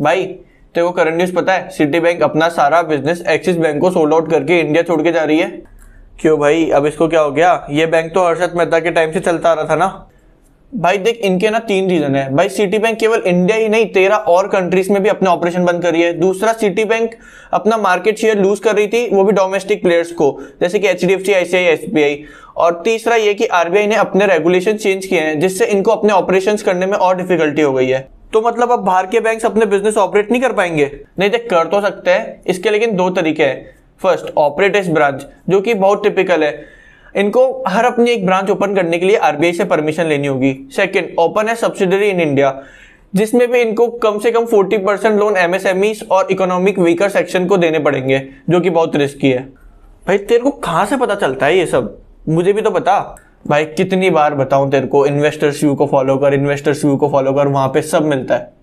भाई तेरे को करंट न्यूज पता है सिटी बैंक अपना सारा बिजनेस एक्सिस बैंक को सोल्ड आउट करके इंडिया छोड़ के जा रही है क्यों भाई अब इसको क्या हो गया ये बैंक तो हर्षद मेहता के टाइम से चलता आ रहा था ना भाई देख इनके ना तीन रीजन है भाई सिटी बैंक केवल इंडिया ही नहीं तेरह और कंट्रीज में भी अपने ऑपरेशन बंद कर रही है दूसरा सिटी बैंक अपना मार्केट शेयर लूज कर रही थी वो भी डोमेस्टिक प्लेयर्स को जैसे कि H D F C B I और तीसरा ये कि आरबीआई ने अपने रेगुलेशन चेंज किए हैं जिससे इनको अपने ऑपरेशन करने में और डिफिकल्टी हो गई है तो मतलब अब बाहर के बैंक अपने बिजनेस ऑपरेट नहीं कर पाएंगे नहीं देख तो कर तो सकते हैं इसके लेकिन दो तरीके हैं फर्स्ट ऑपरेट इस ब्रांच जो कि बहुत टिपिकल है इनको हर अपनी एक ब्रांच ओपन करने के लिए आरबीआई से परमिशन लेनी होगी सेकंड ओपन है सब्सिडरी इन इंडिया जिसमें भी इनको कम से कम 40 परसेंट लोन एमएसएमई और इकोनॉमिक वीकर सेक्शन को देने पड़ेंगे जो कि बहुत रिस्की है भाई तेरे को कहां से पता चलता है ये सब मुझे भी तो पता भाई कितनी बार बताऊं तेरे को इन्वेस्टर्स व्यू को फॉलो कर इन्वेस्टर्स व्यू को फॉलो कर वहां पे सब मिलता है